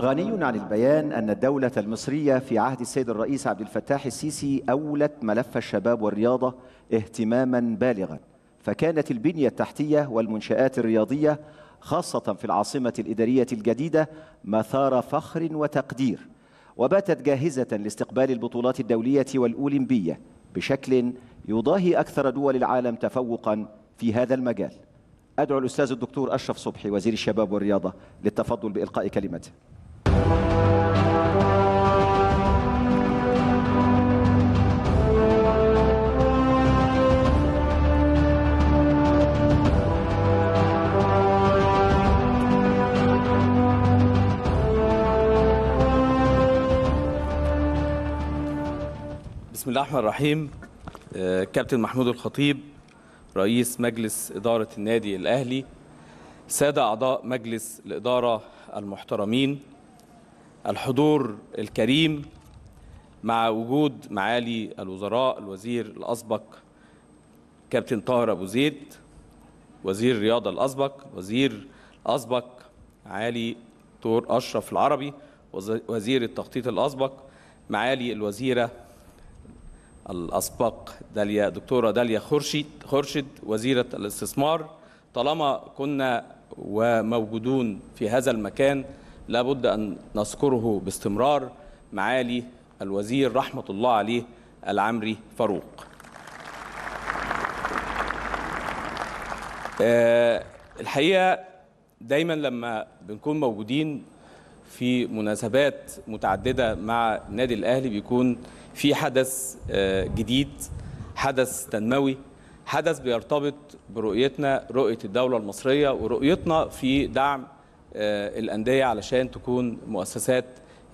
غني عن البيان أن الدولة المصرية في عهد السيد الرئيس عبد الفتاح السيسي أولت ملف الشباب والرياضة اهتماما بالغا فكانت البنية التحتية والمنشآت الرياضية خاصة في العاصمة الإدارية الجديدة مثار فخر وتقدير وباتت جاهزة لاستقبال البطولات الدولية والأولمبية بشكل يضاهي أكثر دول العالم تفوقا في هذا المجال أدعو الأستاذ الدكتور أشرف صبحي وزير الشباب والرياضة للتفضل بإلقاء كلمته الرحمن الرحيم آه، كابتن محمود الخطيب رئيس مجلس إدارة النادي الأهلي سادة أعضاء مجلس الإدارة المحترمين الحضور الكريم مع وجود معالي الوزراء الوزير الأسبق كابتن طاهر أبو زيد وزير الرياضة الأسبق وزير الأسبق معالي دكتور أشرف العربي وزير التخطيط الأسبق معالي الوزيرة الأسباق داليا دكتورة داليا خرشد خرشد وزيرة الاستثمار طالما كنا وموجودون في هذا المكان لابد أن نذكره باستمرار معالي الوزير رحمة الله عليه العمري فاروق آه، الحقيقة دايما لما بنكون موجودين في مناسبات متعددة مع النادي الأهلي بيكون في حدث آه، جديد حدث تنموي حدث بيرتبط برؤيتنا رؤية الدولة المصرية ورؤيتنا في دعم آه، الأندية علشان تكون مؤسسات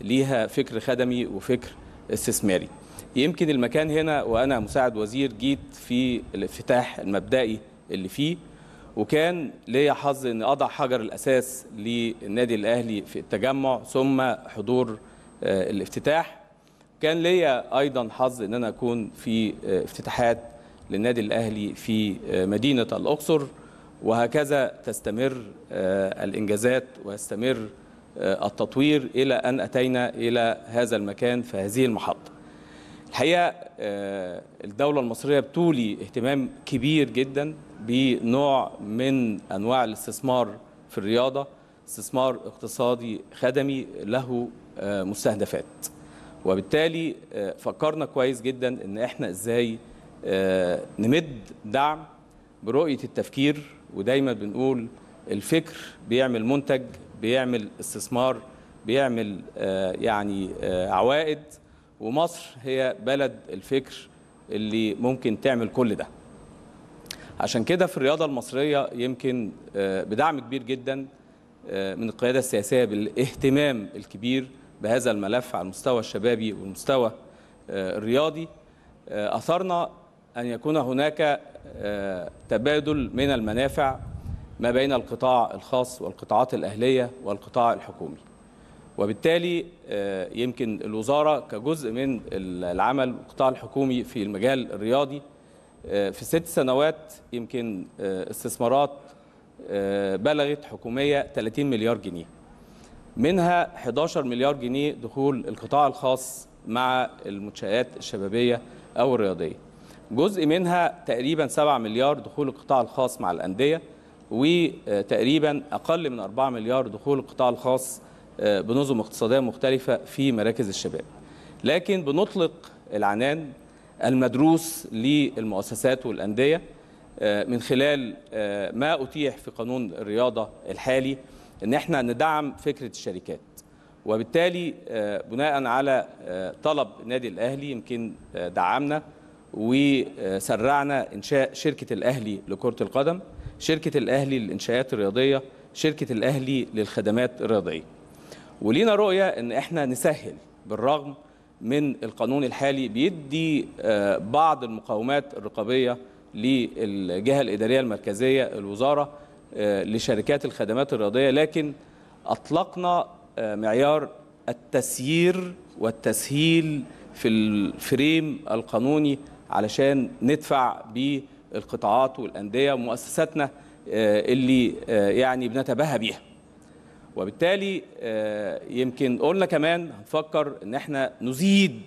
ليها فكر خدمي وفكر استثماري يمكن المكان هنا وأنا مساعد وزير جيت في الافتتاح المبدئي اللي فيه وكان ليا حظ أن أضع حجر الأساس للنادي الأهلي في التجمع ثم حضور آه، الافتتاح كان ليا ايضا حظ ان انا اكون في آه، افتتاحات للنادي الاهلي في آه، مدينه الاقصر وهكذا تستمر آه، الانجازات ويستمر التطوير الى ان اتينا الى هذا المكان في هذه المحطه. الحقيقه الدوله المصريه بتولي اهتمام كبير جدا بنوع من انواع الاستثمار في الرياضه، استثمار اقتصادي خدمي له مستهدفات. وبالتالي آه، فكرنا كويس جدا ان احنا ازاي آه، نمد دعم برؤيه التفكير ودايما بنقول الفكر بيعمل منتج بيعمل استثمار بيعمل آه، يعني عوائد ومصر هي بلد الفكر اللي ممكن تعمل كل ده عشان كده في الرياضة المصرية يمكن بدعم كبير جدا من القيادة السياسية بالاهتمام الكبير بهذا الملف على المستوى الشبابي والمستوى آه، الرياضي آه، أثرنا أن يكون هناك آه، تبادل من المنافع ما بين القطاع الخاص والقطاعات الأهلية والقطاع الحكومي وبالتالي يمكن الوزارة كجزء من العمل القطاع الحكومي في المجال الرياضي في ست سنوات يمكن استثمارات بلغت حكومية 30 مليار جنيه منها 11 مليار جنيه دخول القطاع الخاص مع المنشآت الشبابية أو الرياضية جزء منها تقريبا 7 مليار دخول القطاع الخاص مع الأندية وتقريبا أقل من 4 مليار دخول القطاع الخاص آه، بنظم اقتصادية مختلفة في مراكز الشباب لكن بنطلق العنان المدروس للمؤسسات والأندية آه، من خلال آه، ما أتيح في قانون الرياضة الحالي ان احنا ندعم فكره الشركات وبالتالي آه، بناء على آه، طلب النادي الاهلي يمكن آه، دعمنا وسرعنا انشاء شركه الاهلي لكره القدم شركه الاهلي للانشاءات الرياضيه شركه الاهلي للخدمات الرياضيه ولينا رؤيه ان احنا نسهل بالرغم من القانون الحالي بيدي بعض المقاومات الرقابيه للجهه الاداريه المركزيه الوزاره آه، لشركات الخدمات الرياضية لكن أطلقنا آه، معيار التسيير والتسهيل في الفريم القانوني علشان ندفع بالقطاعات والأندية ومؤسساتنا آه، اللي يعني بنتباهى بيها وبالتالي يمكن قلنا كمان هنفكر ان احنا نزيد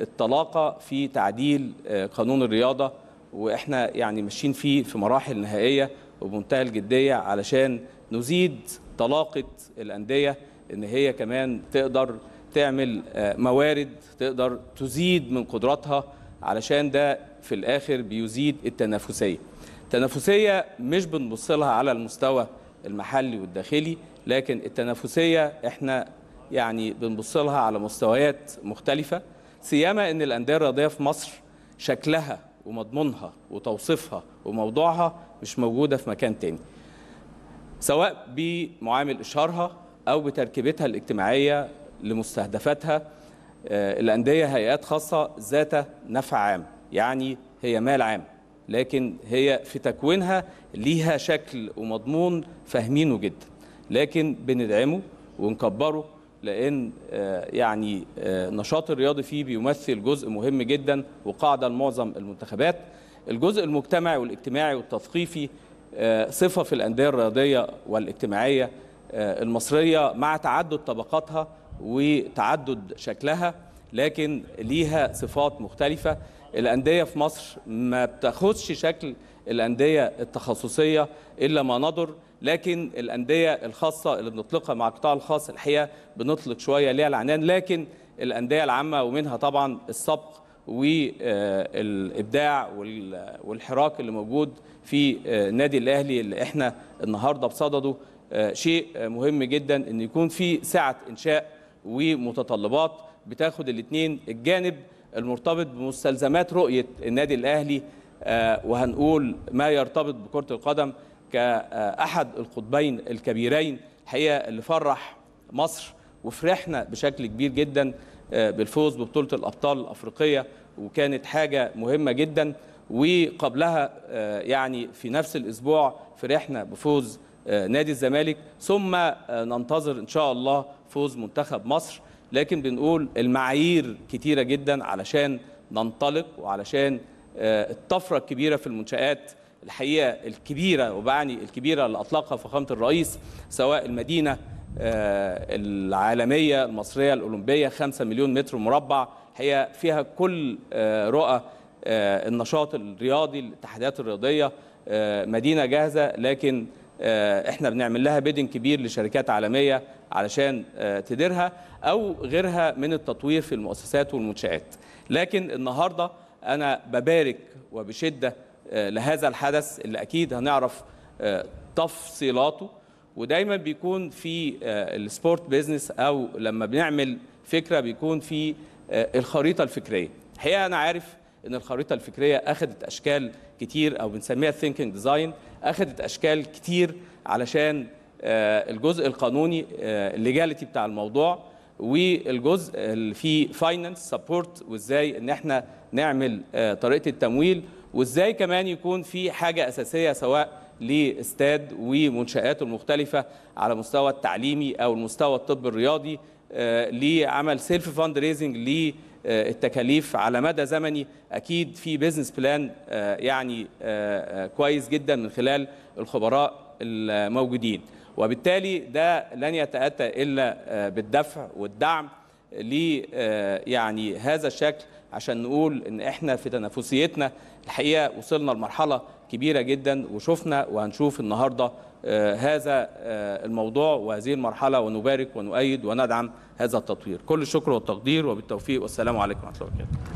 الطلاقه في تعديل قانون الرياضه واحنا يعني ماشيين فيه في مراحل نهائيه وبمنتهى الجديه علشان نزيد طلاقه الانديه ان هي كمان تقدر تعمل آه، موارد تقدر تزيد من قدراتها علشان ده في الاخر بيزيد التنافسيه. التنافسيه مش بنبص لها على المستوى المحلي والداخلي لكن التنافسيه احنا يعني بنبص لها على مستويات مختلفه سيما ان الانديه الرياضيه في مصر شكلها ومضمونها وتوصيفها وموضوعها مش موجودة في مكان تاني سواء بمعامل إشهارها أو بتركيبتها الاجتماعية لمستهدفاتها آه، الأندية هيئات خاصة ذات نفع عام يعني هي مال عام لكن هي في تكوينها ليها شكل ومضمون فاهمينه جدا لكن بندعمه ونكبره لان آه، يعني النشاط آه، الرياضي فيه بيمثل جزء مهم جدا وقاعده لمعظم المنتخبات الجزء المجتمعي والاجتماعي والتثقيفي آه، صفه في الانديه الرياضيه والاجتماعيه المصريه مع تعدد طبقاتها وتعدد شكلها لكن ليها صفات مختلفه الانديه في مصر ما بتاخدش شكل الانديه التخصصيه الا ما ندر لكن الانديه الخاصه اللي بنطلقها مع القطاع الخاص الحقيقه بنطلق شويه ليها العنان لكن الانديه العامه ومنها طبعا السبق والابداع والحراك اللي موجود في آه، النادي الاهلي اللي احنا النهارده بصدده آه، شيء مهم جدا ان يكون في سعه انشاء ومتطلبات بتاخد الاثنين الجانب المرتبط بمستلزمات رؤيه النادي الاهلي آه، وهنقول ما يرتبط بكره القدم كأحد القطبين الكبيرين الحقيقة اللي فرح مصر وفرحنا بشكل كبير جدا آه، بالفوز ببطولة الأبطال الأفريقية وكانت حاجة مهمة جدا وقبلها آه، يعني في نفس الأسبوع فرحنا بفوز آه، نادي الزمالك ثم ننتظر إن شاء الله فوز منتخب مصر لكن بنقول المعايير كتيرة جدا علشان ننطلق وعلشان الطفرة الكبيرة في المنشآت الحقيقه الكبيره وبعني الكبيره اللي اطلقها فخامه الرئيس سواء المدينه آه، العالميه المصريه الاولمبيه 5 مليون متر مربع هي فيها كل آه، رؤى آه، النشاط الرياضي الاتحادات الرياضيه مدينه جاهزه لكن احنا بنعمل لها بيدن كبير لشركات عالميه علشان تديرها او غيرها من التطوير في المؤسسات والمنشات لكن النهارده انا ببارك وبشده آه، لهذا الحدث اللي اكيد هنعرف آه، تفصيلاته ودايما بيكون في آه، السبورت بيزنس او لما بنعمل فكره بيكون في الخريطه الفكريه الحقيقه انا عارف ان الخريطه الفكريه اخذت اشكال كتير او بنسميها ثينكينج ديزاين اخذت اشكال كتير علشان الجزء القانوني الليجاليتي بتاع الموضوع والجزء اللي فيه فاينانس سبورت وازاي ان احنا نعمل طريقه التمويل وازاي كمان يكون في حاجه اساسيه سواء لاستاد ومنشاته المختلفه على مستوى التعليمي او المستوى الطب الرياضي آه، لعمل سيلف فاند ريزنج للتكاليف على مدى زمني اكيد في بزنس بلان آه، يعني آه، كويس جدا من خلال الخبراء الموجودين وبالتالي ده لن يتاتى الا بالدفع والدعم ل يعني هذا الشكل عشان نقول ان احنا في تنافسيتنا الحقيقه وصلنا لمرحله كبيره جدا وشفنا وهنشوف النهارده آه، هذا آه، الموضوع وهذه المرحله ونبارك ونؤيد وندعم هذا التطوير كل الشكر والتقدير وبالتوفيق والسلام عليكم ورحمه الله وبركاته